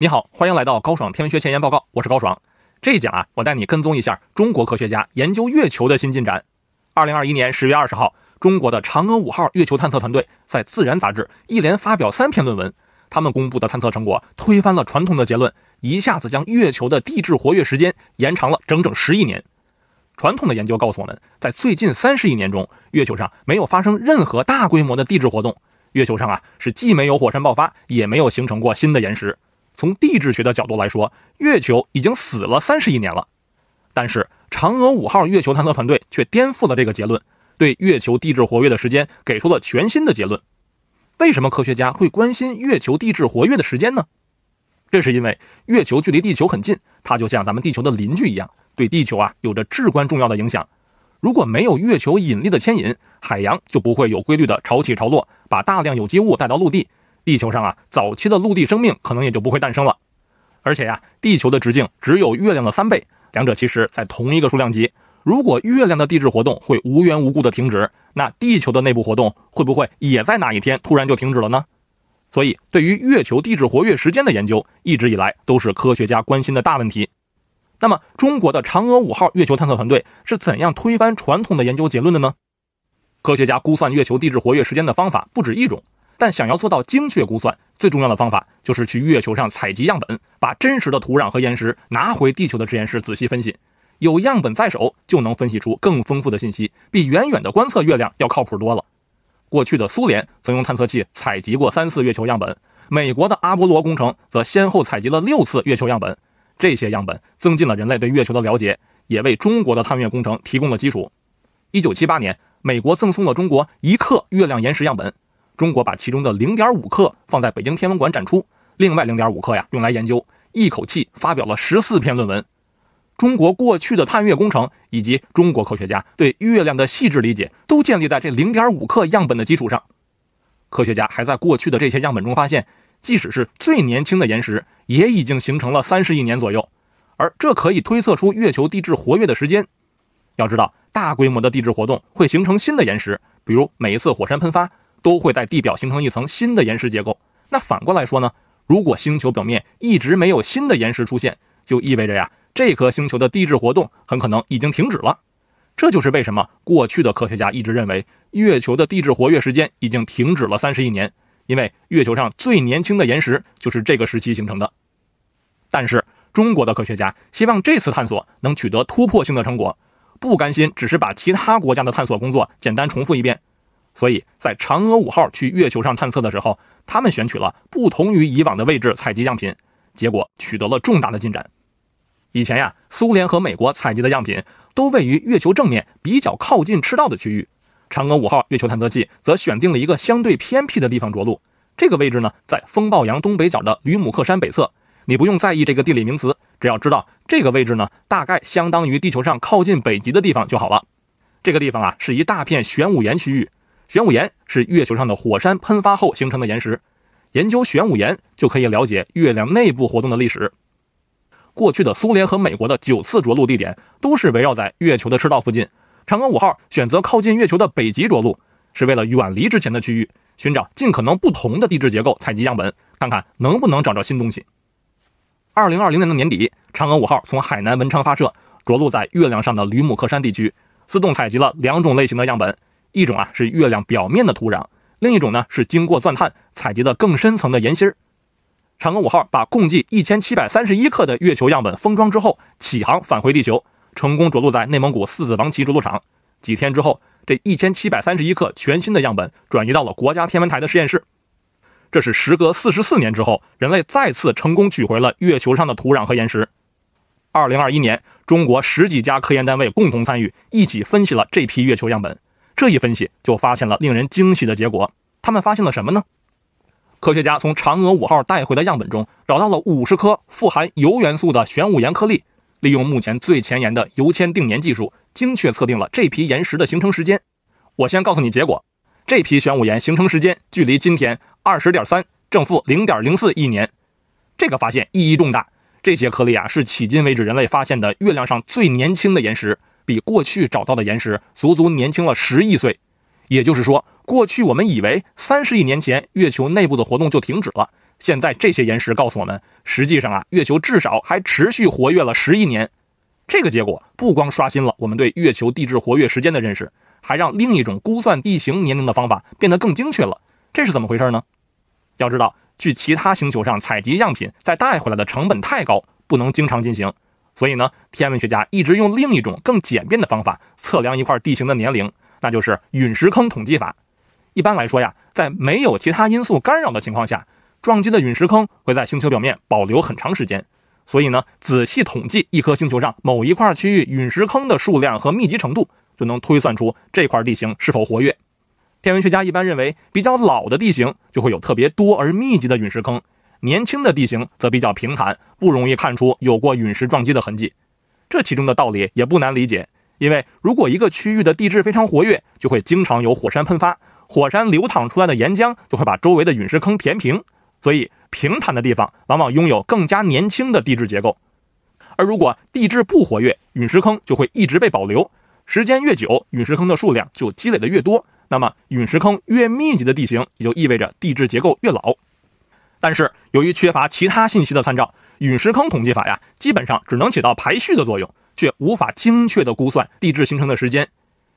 你好，欢迎来到高爽天文学前沿报告，我是高爽。这一讲啊，我带你跟踪一下中国科学家研究月球的新进展。二零二一年十月二十号，中国的嫦娥五号月球探测团队在《自然》杂志一连发表三篇论文，他们公布的探测成果推翻了传统的结论，一下子将月球的地质活跃时间延长了整整十亿年。传统的研究告诉我们，在最近三十亿年中，月球上没有发生任何大规模的地质活动，月球上啊是既没有火山爆发，也没有形成过新的岩石。从地质学的角度来说，月球已经死了三十亿年了，但是嫦娥五号月球探测团队却颠覆了这个结论，对月球地质活跃的时间给出了全新的结论。为什么科学家会关心月球地质活跃的时间呢？这是因为月球距离地球很近，它就像咱们地球的邻居一样，对地球啊有着至关重要的影响。如果没有月球引力的牵引，海洋就不会有规律的潮起潮落，把大量有机物带到陆地。地球上啊，早期的陆地生命可能也就不会诞生了。而且呀，地球的直径只有月亮的三倍，两者其实在同一个数量级。如果月亮的地质活动会无缘无故的停止，那地球的内部活动会不会也在哪一天突然就停止了呢？所以，对于月球地质活跃时间的研究，一直以来都是科学家关心的大问题。那么，中国的嫦娥五号月球探测团队是怎样推翻传统的研究结论的呢？科学家估算月球地质活跃时间的方法不止一种。但想要做到精确估算，最重要的方法就是去月球上采集样本，把真实的土壤和岩石拿回地球的实验室仔细分析。有样本在手，就能分析出更丰富的信息，比远远的观测月亮要靠谱多了。过去的苏联曾用探测器采集过三次月球样本，美国的阿波罗工程则先后采集了六次月球样本。这些样本增进了人类对月球的了解，也为中国的探月工程提供了基础。一九七八年，美国赠送了中国一克月亮岩石样本。中国把其中的零点五克放在北京天文馆展出，另外零点五克呀用来研究，一口气发表了十四篇论文。中国过去的探月工程以及中国科学家对月亮的细致理解，都建立在这零点五克样本的基础上。科学家还在过去的这些样本中发现，即使是最年轻的岩石，也已经形成了三十亿年左右，而这可以推测出月球地质活跃的时间。要知道，大规模的地质活动会形成新的岩石，比如每一次火山喷发。都会在地表形成一层新的岩石结构。那反过来说呢？如果星球表面一直没有新的岩石出现，就意味着呀，这颗星球的地质活动很可能已经停止了。这就是为什么过去的科学家一直认为月球的地质活跃时间已经停止了三十亿年，因为月球上最年轻的岩石就是这个时期形成的。但是，中国的科学家希望这次探索能取得突破性的成果，不甘心只是把其他国家的探索工作简单重复一遍。所以在嫦娥五号去月球上探测的时候，他们选取了不同于以往的位置采集样品，结果取得了重大的进展。以前呀，苏联和美国采集的样品都位于月球正面比较靠近赤道的区域，嫦娥五号月球探测器则选定了一个相对偏僻的地方着陆。这个位置呢，在风暴洋东北角的吕姆克山北侧。你不用在意这个地理名词，只要知道这个位置呢，大概相当于地球上靠近北极的地方就好了。这个地方啊，是一大片玄武岩区域。玄武岩是月球上的火山喷发后形成的岩石，研究玄武岩就可以了解月亮内部活动的历史。过去的苏联和美国的九次着陆地点都是围绕在月球的赤道附近，嫦娥五号选择靠近月球的北极着陆，是为了远离之前的区域，寻找尽可能不同的地质结构，采集样本，看看能不能找着新东西。二零二零年的年底，嫦娥五号从海南文昌发射，着陆在月亮上的吕姆克山地区，自动采集了两种类型的样本。一种啊是月亮表面的土壤，另一种呢是经过钻探采集的更深层的岩芯儿。嫦娥五号把共计一千七百三十一克的月球样本封装之后，启航返回地球，成功着陆在内蒙古四子王旗着陆场。几天之后，这一千七百三十一克全新的样本转移到了国家天文台的实验室。这是时隔四十四年之后，人类再次成功取回了月球上的土壤和岩石。二零二一年，中国十几家科研单位共同参与，一起分析了这批月球样本。这一分析就发现了令人惊喜的结果。他们发现了什么呢？科学家从嫦娥五号带回的样本中找到了五十颗富含铀元素的玄武岩颗粒，利用目前最前沿的铀铅定年技术，精确测定了这批岩石的形成时间。我先告诉你结果，这批玄武岩形成时间距离今天二十点三正负零点零四亿年。这个发现意义重大，这些颗粒啊是迄今为止人类发现的月亮上最年轻的岩石。比过去找到的岩石足足年轻了十亿岁，也就是说，过去我们以为三十亿年前月球内部的活动就停止了。现在这些岩石告诉我们，实际上啊，月球至少还持续活跃了十亿年。这个结果不光刷新了我们对月球地质活跃时间的认识，还让另一种估算地形年龄的方法变得更精确了。这是怎么回事呢？要知道，去其他星球上采集样品再带回来的成本太高，不能经常进行。所以呢，天文学家一直用另一种更简便的方法测量一块地形的年龄，那就是陨石坑统计法。一般来说呀，在没有其他因素干扰的情况下，撞击的陨石坑会在星球表面保留很长时间。所以呢，仔细统计一颗星球上某一块区域陨石坑的数量和密集程度，就能推算出这块地形是否活跃。天文学家一般认为，比较老的地形就会有特别多而密集的陨石坑。年轻的地形则比较平坦，不容易看出有过陨石撞击的痕迹。这其中的道理也不难理解，因为如果一个区域的地质非常活跃，就会经常有火山喷发，火山流淌出来的岩浆就会把周围的陨石坑填平。所以，平坦的地方往往拥有更加年轻的地质结构。而如果地质不活跃，陨石坑就会一直被保留，时间越久，陨石坑的数量就积累的越多。那么，陨石坑越密集的地形，也就意味着地质结构越老。但是由于缺乏其他信息的参照，陨石坑统计法呀，基本上只能起到排序的作用，却无法精确地估算地质形成的时间。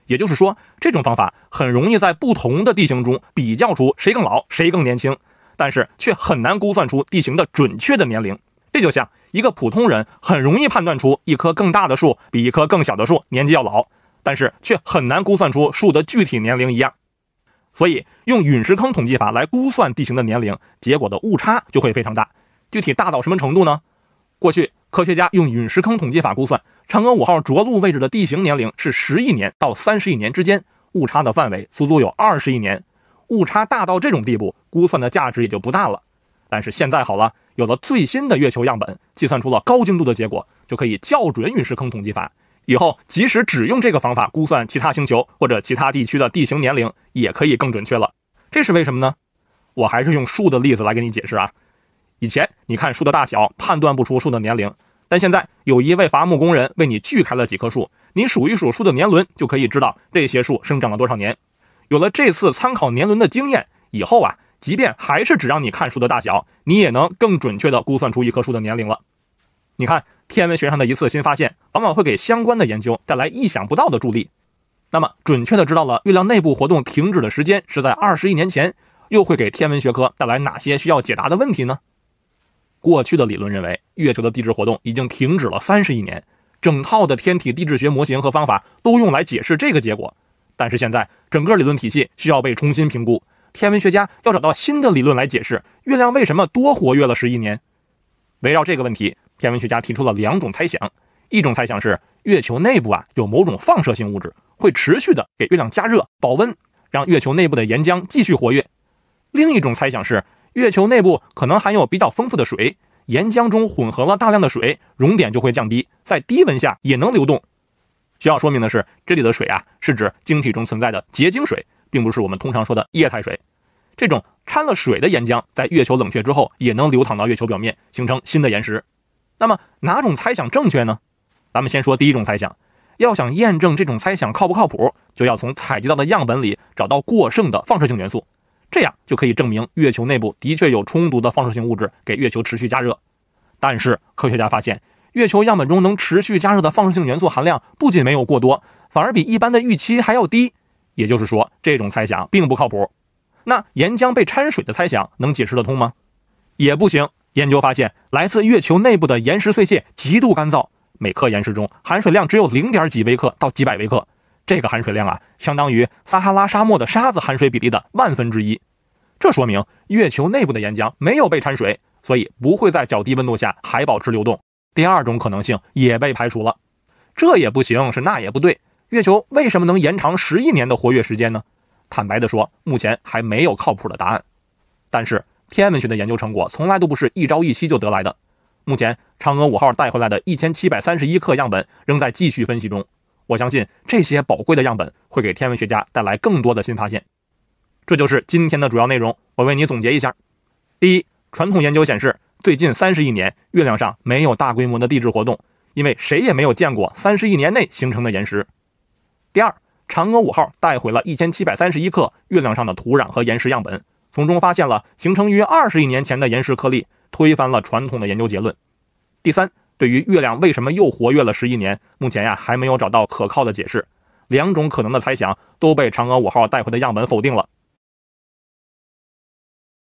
也就是说，这种方法很容易在不同的地形中比较出谁更老、谁更年轻，但是却很难估算出地形的准确的年龄。这就像一个普通人很容易判断出一棵更大的树比一棵更小的树年纪要老，但是却很难估算出树的具体年龄一样。所以，用陨石坑统计法来估算地形的年龄，结果的误差就会非常大。具体大到什么程度呢？过去，科学家用陨石坑统计法估算嫦娥五号着陆位置的地形年龄是十亿年到三十亿年之间，误差的范围足足有二十亿年。误差大到这种地步，估算的价值也就不大了。但是现在好了，有了最新的月球样本，计算出了高精度的结果，就可以校准陨石坑统计法。以后，即使只用这个方法估算其他星球或者其他地区的地形年龄，也可以更准确了。这是为什么呢？我还是用树的例子来给你解释啊。以前，你看树的大小，判断不出树的年龄。但现在，有一位伐木工人为你锯开了几棵树，你数一数树的年轮，就可以知道这些树生长了多少年。有了这次参考年轮的经验以后啊，即便还是只让你看树的大小，你也能更准确地估算出一棵树的年龄了。你看，天文学上的一次新发现，往往会给相关的研究带来意想不到的助力。那么，准确的知道了月亮内部活动停止的时间是在二十亿年前，又会给天文学科带来哪些需要解答的问题呢？过去的理论认为，月球的地质活动已经停止了三十亿年，整套的天体地质学模型和方法都用来解释这个结果。但是现在，整个理论体系需要被重新评估，天文学家要找到新的理论来解释月亮为什么多活跃了十亿年。围绕这个问题，天文学家提出了两种猜想。一种猜想是月球内部啊有某种放射性物质，会持续的给月亮加热保温，让月球内部的岩浆继续活跃。另一种猜想是月球内部可能含有比较丰富的水，岩浆中混合了大量的水，熔点就会降低，在低温下也能流动。需要说明的是，这里的水啊是指晶体中存在的结晶水，并不是我们通常说的液态水。这种掺了水的岩浆在月球冷却之后，也能流淌到月球表面，形成新的岩石。那么，哪种猜想正确呢？咱们先说第一种猜想。要想验证这种猜想靠不靠谱，就要从采集到的样本里找到过剩的放射性元素，这样就可以证明月球内部的确有充足的放射性物质给月球持续加热。但是，科学家发现，月球样本中能持续加热的放射性元素含量不仅没有过多，反而比一般的预期还要低。也就是说，这种猜想并不靠谱。那岩浆被掺水的猜想能解释得通吗？也不行。研究发现，来自月球内部的岩石碎屑极度干燥，每克岩石中含水量只有零点几微克到几百微克。这个含水量啊，相当于撒哈拉沙漠的沙子含水比例的万分之一。这说明月球内部的岩浆没有被掺水，所以不会在较低温度下还保持流动。第二种可能性也被排除了。这也不行，是那也不对。月球为什么能延长十亿年的活跃时间呢？坦白地说，目前还没有靠谱的答案。但是，天文学的研究成果从来都不是一朝一夕就得来的。目前，嫦娥五号带回来的一千七百三十一克样本仍在继续分析中。我相信这些宝贵的样本会给天文学家带来更多的新发现。这就是今天的主要内容，我为你总结一下：第一，传统研究显示，最近三十亿年月亮上没有大规模的地质活动，因为谁也没有见过三十亿年内形成的岩石。第二。嫦娥五号带回了一千七百三十一克月亮上的土壤和岩石样本，从中发现了形成于二十亿年前的岩石颗粒，推翻了传统的研究结论。第三，对于月亮为什么又活跃了十亿年，目前呀还没有找到可靠的解释，两种可能的猜想都被嫦娥五号带回的样本否定了。